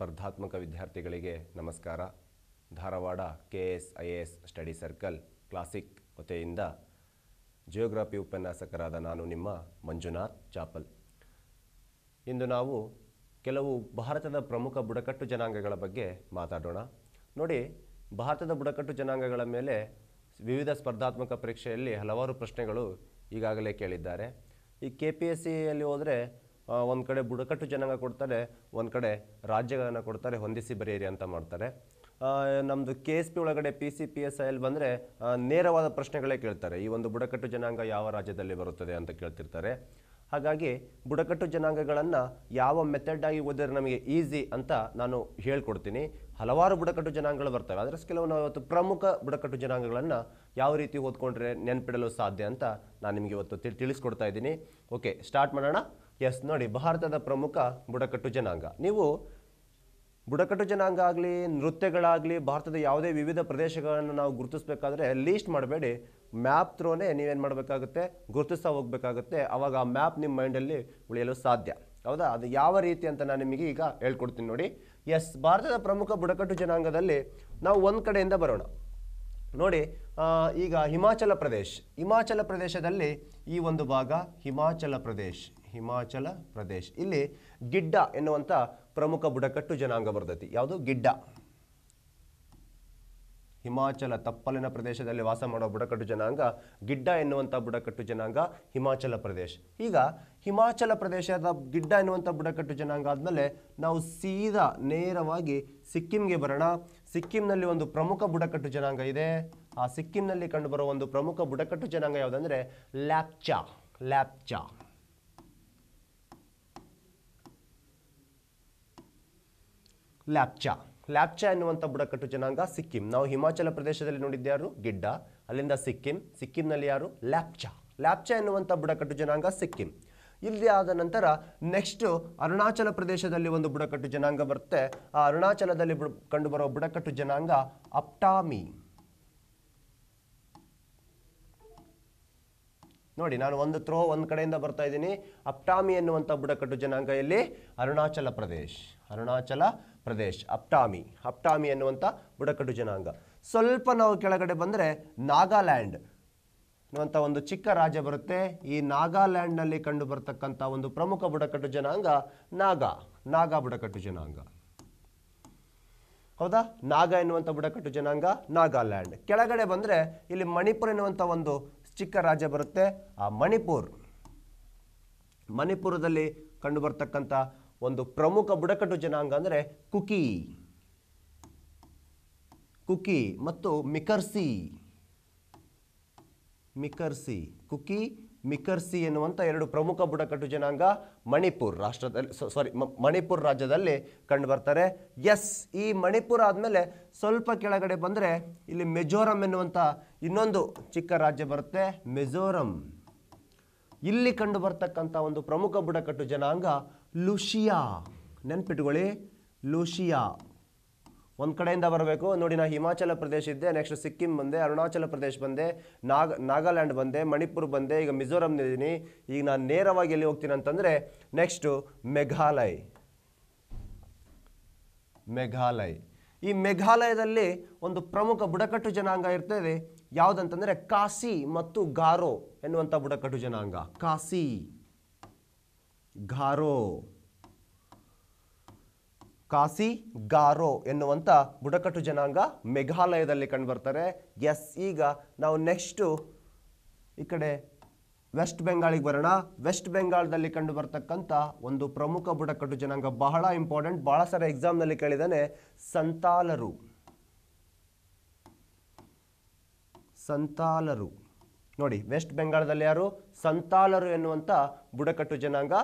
ಸ್ಪರ್ಧಾತ್ಮಕ ವಿದ್ಯಾರ್ಥಿಗಳಿಗೆ ನಮಸ್ಕಾರ Dharwad K S I A S study circle classic ವತಿಯಿಂದ ಜಿಯೋಗ್ರಫಿ ಉಪನ್ಯಾಸಕರಾದ ನಾನು ನಿಮ್ಮ ಮಂಜುನಾಥ್ ಚಾಪಲ್ ಇಂದು ನಾವು ಕೆಲವು ಭಾರತದ ಪ್ರಮುಖ ಬುಡಕಟ್ಟು ಜನಾಂಗಗಳ ಬಗ್ಗೆ ಮಾತಾಡೋಣ ನೋಡಿ ಭಾರತದ ಬುಡಕಟ್ಟು ಜನಾಂಗಗಳ ಮೇಲೆ ವಿವಿಧ ಸ್ಪರ್ಧಾತ್ಮಕ ಪರೀಕ್ಷೆಯಲ್ಲಿ ಹಲವಾರು ಪ್ರಶ್ನೆಗಳು ಈಗಾಗಲೇ ಕೇಳಿದ್ದಾರೆ ಈ ಕೆ ಪಿ ಎಸ್ ಸಿಯಲ್ಲಿ ಹೋದರೆ ಒಂದು ಕಡೆ ಬುಡಕಟ್ಟು ಜನಾಂಗ ಕೊಡ್ತಾರೆ ಒಂದು ಕಡೆ ರಾಜ್ಯಗಳನ್ನು ಕೊಡ್ತಾರೆ ಹೊಂದಿಸಿ ಬರೆಯಿರಿ ಅಂತ ಮಾಡ್ತಾರೆ ನಮ್ಮದು ಕೆ ಎಸ್ ಪಿ ಒಳಗಡೆ P C P S I ಅಲ್ಲಿ ಬಂದರೆ ನೇರವಾದ ಪ್ರಶ್ನೆಗಳೇ ಕೇಳ್ತಾರೆ ಈ ಒಂದು ಬುಡಕಟ್ಟು ಜನಾಂಗ ಯಾವ ರಾಜ್ಯದಲ್ಲಿ ಬರುತ್ತದೆ ಅಂತ ಕೇಳ್ತಿರ್ತಾರೆ ಹಾಗಾಗಿ ಬುಡಕಟ್ಟು ಜನಾಂಗಗಳನ್ನು ಯಾವ ಮೆಥಡಾಗಿ ಓದಿದ್ರೆ ನಮಗೆ ಈಸಿ ಅಂತ ನಾನು ಹೇಳ್ಕೊಡ್ತೀನಿ ಹಲವಾರು ಬುಡಕಟ್ಟು ಜನಾಂಗಗಳು ಬರ್ತವೆ ಅದರ ಕೆಲವೊಂದು ಇವತ್ತು ಪ್ರಮುಖ ಬುಡಕಟ್ಟು ಜನಾಂಗಗಳನ್ನು ಯಾವ ರೀತಿ ಓದ್ಕೊಂಡ್ರೆ ನೆನಪಿಡಲು ಸಾಧ್ಯ ಅಂತ ನಾನು ನಿಮಗೆ ಇವತ್ತು ತಿಳಿಸ್ಕೊಡ್ತಾ ಇದ್ದೀನಿ ಓಕೆ ಸ್ಟಾರ್ಟ್ ಮಾಡೋಣ ಎಸ್ ನೋಡಿ ಭಾರತದ ಪ್ರಮುಖ ಬುಡಕಟ್ಟು ಜನಾಂಗ ನೀವು ಬುಡಕಟ್ಟು ಜನಾಂಗ ಆಗಲಿ ನೃತ್ಯಗಳಾಗಲಿ ಭಾರತದ ಯಾವುದೇ ವಿವಿಧ ಪ್ರದೇಶಗಳನ್ನು ನಾವು ಗುರುತಿಸಬೇಕಾದ್ರೆ ಲೀಸ್ಟ್ ಮಾಡಬೇಡಿ ಮ್ಯಾಪ್ ಥ್ರೂನೇ ನೀವೇನು ಮಾಡಬೇಕಾಗುತ್ತೆ ಗುರುತಿಸ್ತಾ ಹೋಗಬೇಕಾಗುತ್ತೆ ಆವಾಗ ಆ ಮ್ಯಾಪ್ ನಿಮ್ಮ ಮೈಂಡಲ್ಲಿ ಉಳಿಯಲು ಸಾಧ್ಯ ಹೌದಾ ಅದು ಯಾವ ರೀತಿ ಅಂತ ನಾನು ನಿಮಗೆ ಈಗ ಹೇಳ್ಕೊಡ್ತೀನಿ ನೋಡಿ ಎಸ್ ಭಾರತದ ಪ್ರಮುಖ ಬುಡಕಟ್ಟು ಜನಾಂಗದಲ್ಲಿ ನಾವು ಒಂದು ಕಡೆಯಿಂದ ಬರೋಣ ನೋಡಿ ಈಗ ಹಿಮಾಚಲ ಪ್ರದೇಶ್ ಹಿಮಾಚಲ ಪ್ರದೇಶದಲ್ಲಿ ಈ ಒಂದು ಭಾಗ ಹಿಮಾಚಲ ಪ್ರದೇಶ್ ಹಿಮಾಚಲ ಪ್ರದೇಶ್ ಇಲ್ಲಿ ಗಿಡ್ಡ ಎನ್ನುವಂಥ ಪ್ರಮುಖ ಬುಡಕಟ್ಟು ಜನಾಂಗ ಬರ್ತೈತಿ ಯಾವುದು ಗಿಡ್ಡ ಹಿಮಾಚಲ ತಪ್ಪಲಿನ ಪ್ರದೇಶದಲ್ಲಿ ವಾಸ ಮಾಡೋ ಬುಡಕಟ್ಟು ಜನಾಂಗ ಗಿಡ್ಡ ಎನ್ನುವಂಥ ಬುಡಕಟ್ಟು ಜನಾಂಗ ಹಿಮಾಚಲ ಪ್ರದೇಶ ಈಗ ಹಿಮಾಚಲ ಪ್ರದೇಶದ ಗಿಡ್ಡ ಎನ್ನುವಂಥ ಬುಡಕಟ್ಟು ಜನಾಂಗ ಆದಮೇಲೆ ನಾವು ಸೀದಾ ನೇರವಾಗಿ ಸಿಕ್ಕಿಂಗೆ ಬರೋಣ ಸಿಕ್ಕಿಂನಲ್ಲಿ ಒಂದು ಪ್ರಮುಖ ಬುಡಕಟ್ಟು ಜನಾಂಗ ಇದೆ ಆ ಸಿಕ್ಕಿಂನಲ್ಲಿ ಕಂಡುಬರುವ ಒಂದು ಪ್ರಮುಖ ಬುಡಕಟ್ಟು ಜನಾಂಗ ಯಾವುದಂದ್ರೆ ಲ್ಯಾಪ್ಚಾ ಲ್ಯಾಪ್ಚಾ ಲ್ಯಾಪ್ಚಾ ಲ್ಯಾಪ್ಚಾ ಎನ್ನುವಂಥ ಬುಡಕಟ್ಟು ಜನಾಂಗ ಸಿಕ್ಕಿಂ ನಾವು ಹಿಮಾಚಲ ಪ್ರದೇಶದಲ್ಲಿ ಯಾರು ಗಿಡ್ಡ ಅಲ್ಲಿಂದ ಸಿಕ್ಕಿಂ ಸಿಕ್ಕಿಂನಲ್ಲಿ ಯಾರು ಲ್ಯಾಪ್ಚಾ ಲ್ಯಾಪ್ಚಾ ಎನ್ನುವಂಥ ಬುಡಕಟ್ಟು ಜನಾಂಗ ಸಿಕ್ಕಿಂ ಇಲ್ಲಿ ಆದ ನಂತರ ನೆಕ್ಸ್ಟು ಅರುಣಾಚಲ ಪ್ರದೇಶದಲ್ಲಿ ಒಂದು ಬುಡಕಟ್ಟು ಜನಾಂಗ ಬರುತ್ತೆ ಆ ಅರುಣಾಚಲದಲ್ಲಿ ಬುಡ ಕಂಡುಬರುವ ಬುಡಕಟ್ಟು ಜನಾಂಗ ಅಪ್ಟಾಮಿ ನೋಡಿ ನಾನು ಒಂದು ತ್ರೋ ಒಂದು ಕಡೆಯಿಂದ ಬರ್ತಾ ಇದ್ದೀನಿ ಅಪ್ಟಾಮಿ ಎನ್ನುವಂಥ ಬುಡಕಟ್ಟು ಜನಾಂಗ ಇಲ್ಲಿ ಅರುಣಾಚಲ ಪ್ರದೇಶ್ ಅರುಣಾಚಲ ಪ್ರದೇಶ್ ಅಪ್ಟಾಮಿ ಅಪ್ಟಾಮಿ ಎನ್ನುವಂಥ ಬುಡಕಟ್ಟು ಜನಾಂಗ ಸ್ವಲ್ಪ ನಾವು ಕೆಳಗಡೆ ಬಂದರೆ ನಾಗಾಲ್ಯಾಂಡ್ ಅನ್ನುವಂಥ ಒಂದು ಚಿಕ್ಕ ರಾಜ್ಯ ಬರುತ್ತೆ ಈ ನಾಗಾಲ್ಯಾಂಡ್ನಲ್ಲಿ ಕಂಡು ಬರ್ತಕ್ಕಂಥ ಒಂದು ಪ್ರಮುಖ ಬುಡಕಟ್ಟು ಜನಾಂಗ ನಾಗಾ ನಾಗಾ ಬುಡಕಟ್ಟು ಜನಾಂಗ ಹೌದಾ ನಾಗ ಎನ್ನುವಂಥ ಬುಡಕಟ್ಟು ಜನಾಂಗ ನಾಗಾಲ್ಯಾಂಡ್ ಕೆಳಗಡೆ ಬಂದರೆ ಇಲ್ಲಿ ಮಣಿಪುರ ಎನ್ನುವಂಥ ಒಂದು ಚಿಕ್ಕ ರಾಜ್ಯ ಬರುತ್ತೆ ಆ ಮಣಿಪುರ್ ಮಣಿಪುರದಲ್ಲಿ ಬರ್ತಕ್ಕಂಥ ಒಂದು ಪ್ರಮುಖ ಬುಡಕಟ್ಟು ಜನಾಂಗ ಅಂದರೆ ಕುಕಿ ಕುಕಿ ಮತ್ತು ಮಿಕರ್ಸಿ ಮಿಕರ್ಸಿ ಕುಕಿ ಮಿಕರ್ಸಿ ಎನ್ನುವಂಥ ಎರಡು ಪ್ರಮುಖ ಬುಡಕಟ್ಟು ಜನಾಂಗ ಮಣಿಪುರ್ ರಾಷ್ಟ್ರದಲ್ಲಿ ಸಾರಿ ಮಣಿಪುರ್ ರಾಜ್ಯದಲ್ಲಿ ಕಂಡು ಬರ್ತಾರೆ ಎಸ್ ಈ ಮಣಿಪುರ ಆದಮೇಲೆ ಸ್ವಲ್ಪ ಕೆಳಗಡೆ ಬಂದರೆ ಇಲ್ಲಿ ಮಿಜೋರಂ ಎನ್ನುವಂಥ ಇನ್ನೊಂದು ಚಿಕ್ಕ ರಾಜ್ಯ ಬರುತ್ತೆ ಮಿಜೋರಂ ಇಲ್ಲಿ ಕಂಡು ಒಂದು ಪ್ರಮುಖ ಬುಡಕಟ್ಟು ಜನಾಂಗ ಲುಷಿಯಾ ನೆನ್ಪಿಟ್ಕೊಳ್ಳಿ ಲುಷಿಯಾ ಒಂದು ಕಡೆಯಿಂದ ಬರಬೇಕು ನೋಡಿ ನಾನು ಹಿಮಾಚಲ ಪ್ರದೇಶ ಇದ್ದೆ ನೆಕ್ಸ್ಟ್ ಸಿಕ್ಕಿಂ ಬಂದೆ ಅರುಣಾಚಲ ಪ್ರದೇಶ ಬಂದೆ ನಾಗ ನಾಗಾಲ್ಯಾಂಡ್ ಬಂದೆ ಮಣಿಪುರ್ ಬಂದೆ ಈಗ ಮಿಜೋರಾಂನಿದ್ದೀನಿ ಈಗ ನಾನು ನೇರವಾಗಿ ಎಲ್ಲಿ ಹೋಗ್ತೀನಿ ಅಂತಂದರೆ ನೆಕ್ಸ್ಟು ಮೇಘಾಲಯ ಮೇಘಾಲಯ ಈ ಮೇಘಾಲಯದಲ್ಲಿ ಒಂದು ಪ್ರಮುಖ ಬುಡಕಟ್ಟು ಜನಾಂಗ ಇರ್ತದೆ ಯಾವುದಂತಂದರೆ ಕಾಸಿ ಮತ್ತು ಗಾರೋ ಎನ್ನುವಂಥ ಬುಡಕಟ್ಟು ಜನಾಂಗ ಕಾಸಿ ಗಾರೋ ಕಾಸಿ ಗಾರೋ ಎನ್ನುವಂಥ ಬುಡಕಟ್ಟು ಜನಾಂಗ ಮೇಘಾಲಯದಲ್ಲಿ ಕಂಡುಬರ್ತಾರೆ ಎಸ್ ಈಗ ನಾವು ನೆಕ್ಸ್ಟು ಈ ಕಡೆ ವೆಸ್ಟ್ ಬೆಂಗಾಳಿಗೆ ಬರೋಣ ವೆಸ್ಟ್ ಬೆಂಗಾಳದಲ್ಲಿ ಕಂಡು ಬರ್ತಕ್ಕಂಥ ಒಂದು ಪ್ರಮುಖ ಬುಡಕಟ್ಟು ಜನಾಂಗ ಬಹಳ ಇಂಪಾರ್ಟೆಂಟ್ ಬಹಳ ಸರ ಎಕ್ಸಾಮ್ನಲ್ಲಿ ಕೇಳಿದ್ದಾನೆ ಸಂತಾಲರು ಸಂತಾಲರು ನೋಡಿ ವೆಸ್ಟ್ ಬೆಂಗಾಳದಲ್ಲಿ ಯಾರು ಸಂತಾಲರು ಎನ್ನುವಂಥ ಬುಡಕಟ್ಟು ಜನಾಂಗ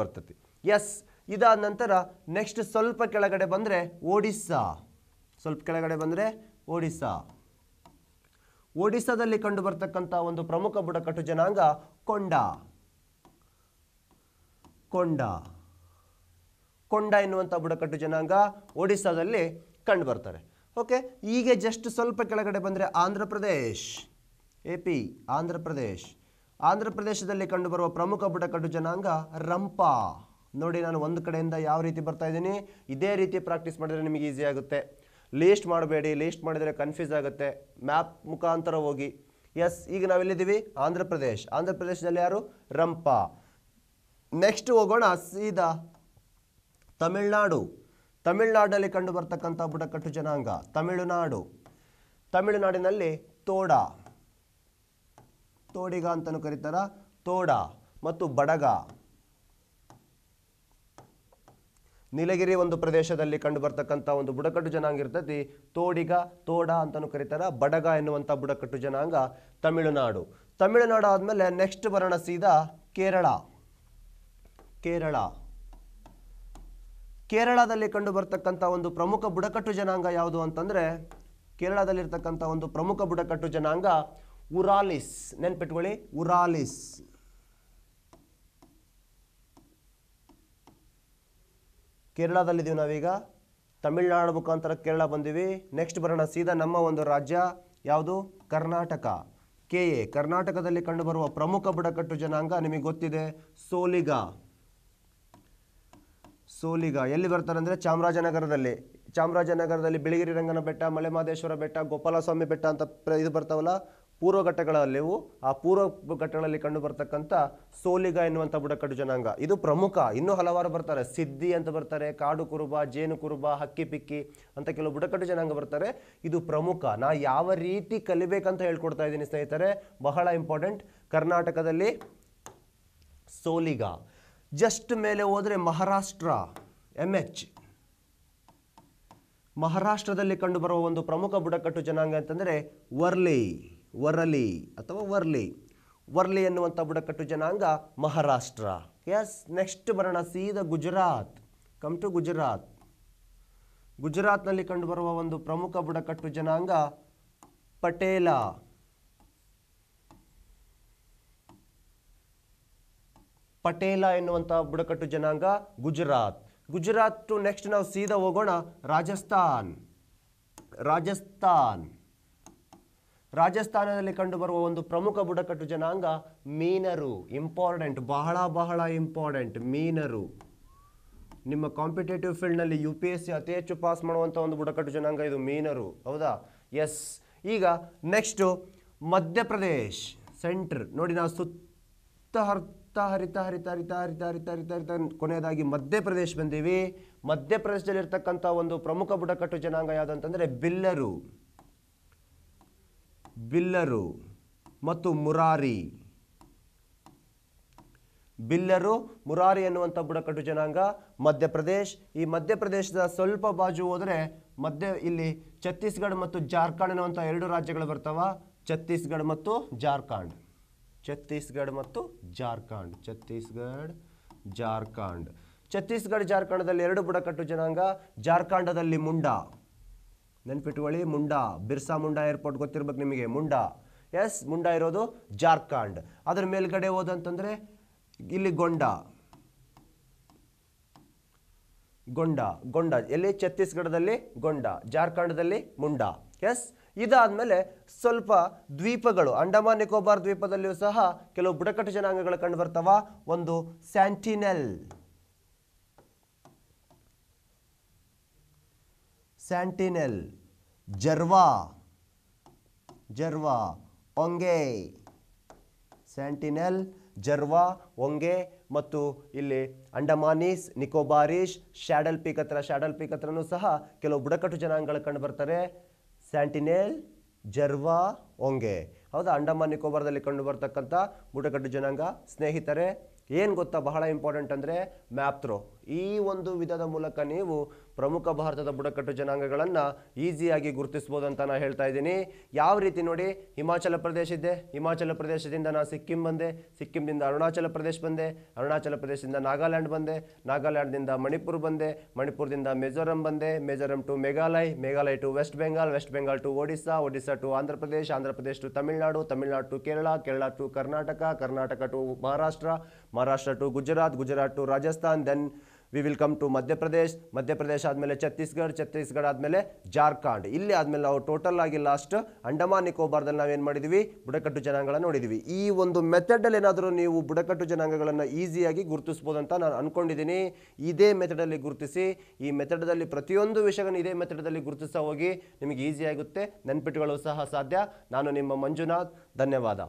ಬರ್ತದೆ ಎಸ್ ಇದಾದ ನಂತರ ನೆಕ್ಸ್ಟ್ ಸ್ವಲ್ಪ ಕೆಳಗಡೆ ಬಂದರೆ ಒಡಿಸ್ಸಾ ಸ್ವಲ್ಪ ಕೆಳಗಡೆ ಬಂದರೆ ಒಡಿಸ್ಸಾ ಒಡಿಸ್ಸಾದಲ್ಲಿ ಕಂಡು ಬರ್ತಕ್ಕಂಥ ಒಂದು ಪ್ರಮುಖ ಬುಡಕಟ್ಟು ಜನಾಂಗ ಕೊಂಡ ಕೊಂಡ ಕೊಂಡ ಎನ್ನುವಂಥ ಬುಡಕಟ್ಟು ಜನಾಂಗ ಒಡಿಸ್ಸಾದಲ್ಲಿ ಕಂಡು ಬರ್ತಾರೆ ಓಕೆ ಈಗ ಜಸ್ಟ್ ಸ್ವಲ್ಪ ಕೆಳಗಡೆ ಬಂದರೆ ಆಂಧ್ರ ಪ್ರದೇಶ್ ಎ ಪಿ ಆಂಧ್ರ ಪ್ರದೇಶ್ ಆಂಧ್ರ ಪ್ರದೇಶದಲ್ಲಿ ಕಂಡುಬರುವ ಪ್ರಮುಖ ಬುಡಕಟ್ಟು ಜನಾಂಗ ರಂಪಾ ನೋಡಿ ನಾನು ಒಂದು ಕಡೆಯಿಂದ ಯಾವ ರೀತಿ ಬರ್ತಾ ಇದ್ದೀನಿ ಇದೇ ರೀತಿ ಪ್ರಾಕ್ಟೀಸ್ ಮಾಡಿದರೆ ನಿಮಗೆ ಈಸಿ ಆಗುತ್ತೆ ಲೀಸ್ಟ್ ಮಾಡಬೇಡಿ ಲೀಸ್ಟ್ ಮಾಡಿದರೆ ಕನ್ಫ್ಯೂಸ್ ಆಗುತ್ತೆ ಮ್ಯಾಪ್ ಮುಖಾಂತರ ಹೋಗಿ ಎಸ್ ಈಗ ನಾವೆಲ್ಲಿದ್ದೀವಿ ಆಂಧ್ರ ಪ್ರದೇಶ್ ಆಂಧ್ರ ಪ್ರದೇಶದಲ್ಲಿ ಯಾರು ರಂಪ ನೆಕ್ಸ್ಟ್ ಹೋಗೋಣ ಸೀದಾ ತಮಿಳ್ನಾಡು ತಮಿಳ್ನಾಡಿನಲ್ಲಿ ಕಂಡು ಬರ್ತಕ್ಕಂಥ ಬುಡಕಟ್ಟು ಜನಾಂಗ ತಮಿಳುನಾಡು ತಮಿಳುನಾಡಿನಲ್ಲಿ ತೋಡ ತೋಡಿಗ ಅಂತಲೂ ಕರೀತಾರ ತೋಡ ಮತ್ತು ಬಡಗ ನೀಲಗಿರಿ ಒಂದು ಪ್ರದೇಶದಲ್ಲಿ ಕಂಡು ಬರ್ತಕ್ಕಂಥ ಒಂದು ಬುಡಕಟ್ಟು ಜನಾಂಗ ಇರ್ತೈತಿ ತೋಡಿಗ ತೋಡ ಅಂತಲೂ ಕರೀತಾರೆ ಬಡಗ ಎನ್ನುವಂಥ ಬುಡಕಟ್ಟು ಜನಾಂಗ ತಮಿಳುನಾಡು ತಮಿಳುನಾಡು ಆದಮೇಲೆ ನೆಕ್ಸ್ಟ್ ಬರೋಣ ಸೀದಾ ಕೇರಳ ಕೇರಳ ಕೇರಳದಲ್ಲಿ ಕಂಡು ಬರ್ತಕ್ಕಂಥ ಒಂದು ಪ್ರಮುಖ ಬುಡಕಟ್ಟು ಜನಾಂಗ ಯಾವುದು ಅಂತಂದರೆ ಕೇರಳದಲ್ಲಿರ್ತಕ್ಕಂಥ ಒಂದು ಪ್ರಮುಖ ಬುಡಕಟ್ಟು ಜನಾಂಗ ಉರಾಲಿಸ್ ನೆನ್ಪಿಟ್ಕೊಳ್ಳಿ ಉರಾಲಿಸ್ ಕೇರಳದಲ್ಲಿದ್ದೀವಿ ನಾವೀಗ ತಮಿಳ್ನಾಡು ಮುಖಾಂತರ ಕೇರಳ ಬಂದೀವಿ ನೆಕ್ಸ್ಟ್ ಬರೋಣ ಸೀದಾ ನಮ್ಮ ಒಂದು ರಾಜ್ಯ ಯಾವುದು ಕರ್ನಾಟಕ ಕೆ ಎ ಕರ್ನಾಟಕದಲ್ಲಿ ಕಂಡುಬರುವ ಪ್ರಮುಖ ಬುಡಕಟ್ಟು ಜನಾಂಗ ನಿಮಗೆ ಗೊತ್ತಿದೆ ಸೋಲಿಗ ಸೋಲಿಗ ಎಲ್ಲಿ ಬರ್ತಾರೆ ಅಂದರೆ ಚಾಮರಾಜನಗರದಲ್ಲಿ ಚಾಮರಾಜನಗರದಲ್ಲಿ ಬಿಳಿಗಿರಿ ರಂಗನ ಬೆಟ್ಟ ಮಲೆಮಹದೇಶ್ವರ ಬೆಟ್ಟ ಗೋಪಾಲಸ್ವಾಮಿ ಬೆಟ್ಟ ಅಂತ ಇದು ಬರ್ತಾವಲ್ಲ ಪೂರ್ವ ಘಟ್ಟಗಳಲ್ಲಿವು ಆ ಪೂರ್ವ ಘಟ್ಟಗಳಲ್ಲಿ ಕಂಡು ಬರ್ತಕ್ಕಂಥ ಸೋಲಿಗ ಎನ್ನುವಂಥ ಬುಡಕಟ್ಟು ಜನಾಂಗ ಇದು ಪ್ರಮುಖ ಇನ್ನೂ ಹಲವಾರು ಬರ್ತಾರೆ ಸಿದ್ಧಿ ಅಂತ ಬರ್ತಾರೆ ಕಾಡು ಕುರುಬ ಜೇನು ಕುರುಬ ಹಕ್ಕಿ ಪಿಕ್ಕಿ ಅಂತ ಕೆಲವು ಬುಡಕಟ್ಟು ಜನಾಂಗ ಬರ್ತಾರೆ ಇದು ಪ್ರಮುಖ ನಾ ಯಾವ ರೀತಿ ಕಲಿಬೇಕಂತ ಹೇಳ್ಕೊಡ್ತಾ ಇದ್ದೀನಿ ಸ್ನೇಹಿತರೆ ಬಹಳ ಇಂಪಾರ್ಟೆಂಟ್ ಕರ್ನಾಟಕದಲ್ಲಿ ಸೋಲಿಗ ಜಸ್ಟ್ ಮೇಲೆ ಹೋದರೆ ಮಹಾರಾಷ್ಟ್ರ ಎಮ್ ಎಚ್ ಮಹಾರಾಷ್ಟ್ರದಲ್ಲಿ ಕಂಡುಬರುವ ಒಂದು ಪ್ರಮುಖ ಬುಡಕಟ್ಟು ಜನಾಂಗ ಅಂತಂದರೆ ವರ್ಲಿ ವರಲಿ ಅಥವಾ ವರ್ಲಿ ವರ್ಲಿ ಎನ್ನುವಂಥ ಬುಡಕಟ್ಟು ಜನಾಂಗ ಮಹಾರಾಷ್ಟ್ರ ಎಸ್ ನೆಕ್ಸ್ಟ್ ಬರೋಣ ಸೀದ ಗುಜರಾತ್ ಕಮ್ ಟು ಗುಜರಾತ್ ಗುಜರಾತ್ನಲ್ಲಿ ಕಂಡುಬರುವ ಒಂದು ಪ್ರಮುಖ ಬುಡಕಟ್ಟು ಜನಾಂಗ ಪಟೇಲ ಪಟೇಲ ಎನ್ನುವಂಥ ಬುಡಕಟ್ಟು ಜನಾಂಗ ಗುಜರಾತ್ ಗುಜರಾತ್ ಟು ನೆಕ್ಸ್ಟ್ ನಾವು ಸೀದಾ ಹೋಗೋಣ ರಾಜಸ್ಥಾನ್ ರಾಜಸ್ಥಾನ್ ರಾಜಸ್ಥಾನದಲ್ಲಿ ಕಂಡುಬರುವ ಒಂದು ಪ್ರಮುಖ ಬುಡಕಟ್ಟು ಜನಾಂಗ ಮೀನರು ಇಂಪಾರ್ಟೆಂಟ್ ಬಹಳ ಬಹಳ ಇಂಪಾರ್ಟೆಂಟ್ ಮೀನರು ನಿಮ್ಮ ಕಾಂಪಿಟೇಟಿವ್ ಫೀಲ್ಡ್ನಲ್ಲಿ ಯು ಪಿ ಎಸ್ ಸಿ ಅತಿ ಹೆಚ್ಚು ಪಾಸ್ ಮಾಡುವಂಥ ಒಂದು ಬುಡಕಟ್ಟು ಜನಾಂಗ ಇದು ಮೀನರು ಹೌದಾ ಎಸ್ ಈಗ ನೆಕ್ಸ್ಟು ಮಧ್ಯಪ್ರದೇಶ್ ಸೆಂಟ್ರ್ ನೋಡಿ ನಾವು ಸುತ್ತ ಹರ್ತ ಹರಿತ ಹರಿತ ಹರಿತ ಹರಿತ ಹರಿತ ಹರಿತ ಹರಿತ ಕೊನೆಯದಾಗಿ ಮಧ್ಯಪ್ರದೇಶ್ ಬಂದೀವಿ ಮಧ್ಯಪ್ರದೇಶದಲ್ಲಿರ್ತಕ್ಕಂಥ ಒಂದು ಪ್ರಮುಖ ಬುಡಕಟ್ಟು ಜನಾಂಗ ಯಾವುದಂತಂದರೆ ಬಿಲ್ಲರು ಬಿಲ್ಲರು ಮತ್ತು ಮುರಾರಿ ಬಿಲ್ಲರು ಮುರಾರಿ ಎನ್ನುವಂಥ ಬುಡಕಟ್ಟು ಜನಾಂಗ ಮಧ್ಯಪ್ರದೇಶ್ ಈ ಮಧ್ಯಪ್ರದೇಶದ ಸ್ವಲ್ಪ ಬಾಜು ಹೋದರೆ ಮಧ್ಯ ಇಲ್ಲಿ ಛತ್ತೀಸ್ಗಢ ಮತ್ತು ಜಾರ್ಖಂಡ್ ಅನ್ನುವಂಥ ಎರಡು ರಾಜ್ಯಗಳು ಬರ್ತಾವ ಛತ್ತೀಸ್ಗಢ ಮತ್ತು ಜಾರ್ಖಂಡ್ ಛತ್ತೀಸ್ಗಢ ಮತ್ತು ಜಾರ್ಖಂಡ್ ಛತ್ತೀಸ್ಗಢ ಜಾರ್ಖಂಡ್ ಛತ್ತೀಸ್ಗಢ ಜಾರ್ಖಂಡದಲ್ಲಿ ಎರಡು ಬುಡಕಟ್ಟು ಜನಾಂಗ ಜಾರ್ಖಂಡದಲ್ಲಿ ಮುಂಡಾ ನೆನ್ಪಿಟ್ಕೊಳ್ಳಿ ಮುಂಡಾ ಬಿರ್ಸಾ ಮುಂಡಾ ಏರ್ಪೋರ್ಟ್ ಗೊತ್ತಿರ್ಬೇಕು ನಿಮಗೆ ಮುಂಡಾ ಎಸ್ ಮುಂಡಾ ಇರೋದು ಜಾರ್ಖಂಡ್ ಅದರ ಮೇಲ್ಗಡೆ ಹೋದಂತಂದ್ರೆ ಇಲ್ಲಿ ಗೊಂಡ ಗೊಂಡ ಗೊಂಡ ಎಲ್ಲಿ ಛತ್ತೀಸ್ಗಢದಲ್ಲಿ ಗೊಂಡ ಜಾರ್ಖಂಡದಲ್ಲಿ ಮುಂಡಾ ಎಸ್ ಇದಾದ್ಮೇಲೆ ಸ್ವಲ್ಪ ದ್ವೀಪಗಳು ಅಂಡಮಾನ್ ನಿಕೋಬಾರ್ ದ್ವೀಪದಲ್ಲಿಯೂ ಸಹ ಕೆಲವು ಬುಡಕಟ್ಟು ಜನಾಂಗಗಳು ಕಂಡು ಬರ್ತವ ಒಂದು ಸ್ಯಾಂಟಿನೆಲ್ ಸ್ಯಾಂಟಿನೆಲ್ ಜರ್ವಾ ಜರ್ವಾ ಒಂಗೆ ಸ್ಯಾಂಟಿನೆಲ್ ಜರ್ವಾ ಒಂಗೆ ಮತ್ತು ಇಲ್ಲಿ ಅಂಡಮಾನೀಸ್ ನಿಕೋಬಾರೀಶ್ ಶ್ಯಾಡಲ್ ಪೀಕ್ ಹತ್ರ ಶ್ಯಾಡಲ್ ಪೀಕ್ ಹತ್ರನೂ ಸಹ ಕೆಲವು ಬುಡಕಟ್ಟು ಜನಾಂಗಗಳು ಕಂಡು ಬರ್ತಾರೆ ಜರ್ವಾ ಒಂಗೆ ಹೌದಾ ಅಂಡಮಾನ್ ನಿಕೋಬಾರದಲ್ಲಿ ಕಂಡು ಬರ್ತಕ್ಕಂಥ ಬುಡಕಟ್ಟು ಜನಾಂಗ ಸ್ನೇಹಿತರೆ ಏನು ಗೊತ್ತಾ ಬಹಳ ಇಂಪಾರ್ಟೆಂಟ್ ಅಂದರೆ ಮ್ಯಾಪ್ ಥ್ರೋ ಈ ಒಂದು ವಿಧದ ಮೂಲಕ ನೀವು ಪ್ರಮುಖ ಭಾರತದ ಬುಡಕಟ್ಟು ಜನಾಂಗಗಳನ್ನು ಈಸಿಯಾಗಿ ಗುರುತಿಸ್ಬೋದು ಅಂತ ನಾನು ಹೇಳ್ತಾ ಇದ್ದೀನಿ ಯಾವ ರೀತಿ ನೋಡಿ ಹಿಮಾಚಲ ಪ್ರದೇಶ ಇದೆ ಹಿಮಾಚಲ ಪ್ರದೇಶದಿಂದ ನಾನು ಸಿಕ್ಕಿಂ ಬಂದೆ ಸಿಕ್ಕಿಂದಿಂದ ಅರುಣಾಚಲ ಪ್ರದೇಶ ಬಂದೆ ಅರುಣಾಚಲ ಪ್ರದೇಶದಿಂದ ನಾಗಾಲ್ಯಾಂಡ್ ಬಂದೆ ನಾಗಾಲ್ಯಾಂಡ್ದಿಂದ ಮಣಿಪುರ್ ಬಂದೆ ಮಣಿಪುರದಿಂದ ಮಿಜೋರಂ ಬಂದೆ Mizoram to Meghalaya Meghalaya to West Bengal West Bengal to Odisha Orissa to Andhra Pradesh Andhra Pradesh to Tamil Nadu Tamil Nadu to Kerala Kerala to Karnataka Karnataka to Maharashtra Maharashtra to Gujarat Gujarat to Rajasthan then we will come to Madhya Pradesh Madhya Pradesh ಆದಮೇಲೆ ಛತ್ತೀಸ್ಗಢ ಛತ್ತೀಸ್ಗಢ ಆದಮೇಲೆ ಜಾರ್ಖಂಡ್ ಇಲ್ಲಿ ಆದಮೇಲೆ ನಾವು ಟೋಟಲ್ ಆಗಿ ಲಾಸ್ಟ್ ಅಂಡಮಾನ್ ನಿಕೋಬಾರ್ದಲ್ಲಿ ನಾವೇನು ಮಾಡಿದ್ವಿ ಬುಡಕಟ್ಟು ಜನಾಂಗಗಳನ್ನು ನೋಡಿದ್ವಿ ಈ ಒಂದು ಮೆಥಡಲ್ಲಿ ಏನಾದರೂ ನೀವು ಬುಡಕಟ್ಟು ಜನಾಂಗಗಳನ್ನು ಈಸಿಯಾಗಿ ಗುರುತಿಸ್ಬೋದು ಅಂತ ನಾನು ಅಂದ್ಕೊಂಡಿದ್ದೀನಿ ಇದೇ ಮೆಥಡಲ್ಲಿ ಗುರುತಿಸಿ ಈ ಮೆಥಡದಲ್ಲಿ ಪ್ರತಿಯೊಂದು ವಿಷಯವನ್ನು ಇದೇ ಮೆಥಡದಲ್ಲಿ ಗುರುತಿಸ್ತಾ ಹೋಗಿ ನಿಮಗೆ ಈಸಿಯಾಗುತ್ತೆ ನೆನ್ಪಿಟ್ಟುಗಳು ಸಹ ಸಾಧ್ಯ ನಾನು ನಿಮ್ಮ ಮಂಜುನಾಥ್ ಧನ್ಯವಾದ